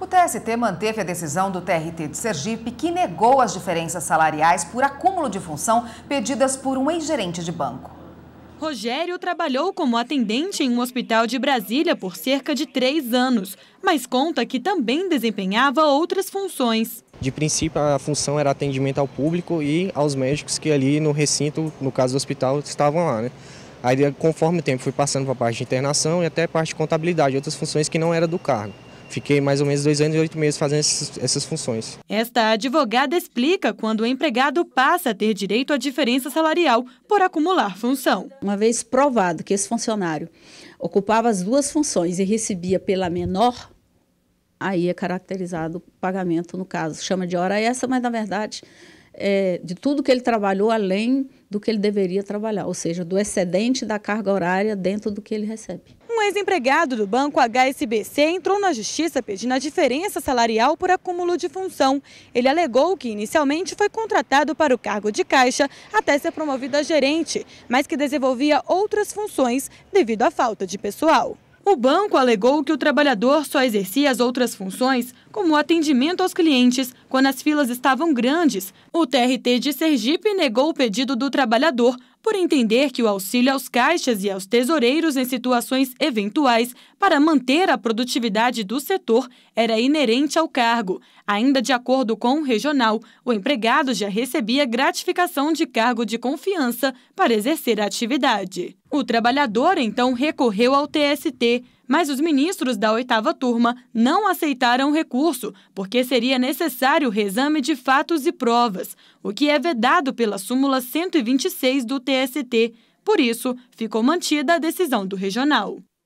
O TST manteve a decisão do TRT de Sergipe, que negou as diferenças salariais por acúmulo de função pedidas por um ex-gerente de banco. Rogério trabalhou como atendente em um hospital de Brasília por cerca de três anos, mas conta que também desempenhava outras funções. De princípio, a função era atendimento ao público e aos médicos que ali no recinto, no caso do hospital, estavam lá. Né? Aí, conforme o tempo, fui passando para a parte de internação e até a parte de contabilidade, outras funções que não era do cargo. Fiquei mais ou menos dois anos e oito meses fazendo essas funções. Esta advogada explica quando o empregado passa a ter direito à diferença salarial por acumular função. Uma vez provado que esse funcionário ocupava as duas funções e recebia pela menor, aí é caracterizado o pagamento, no caso. Chama de hora essa, mas na verdade é, de tudo que ele trabalhou além do que ele deveria trabalhar, ou seja, do excedente da carga horária dentro do que ele recebe ex-empregado do banco HSBC entrou na justiça pedindo a diferença salarial por acúmulo de função. Ele alegou que inicialmente foi contratado para o cargo de caixa até ser promovido a gerente, mas que desenvolvia outras funções devido à falta de pessoal. O banco alegou que o trabalhador só exercia as outras funções, como o atendimento aos clientes, quando as filas estavam grandes. O TRT de Sergipe negou o pedido do trabalhador, por entender que o auxílio aos caixas e aos tesoureiros em situações eventuais para manter a produtividade do setor era inerente ao cargo. Ainda de acordo com o regional, o empregado já recebia gratificação de cargo de confiança para exercer a atividade. O trabalhador então recorreu ao TST. Mas os ministros da oitava turma não aceitaram o recurso, porque seria necessário o reexame de fatos e provas, o que é vedado pela súmula 126 do TST. Por isso, ficou mantida a decisão do regional.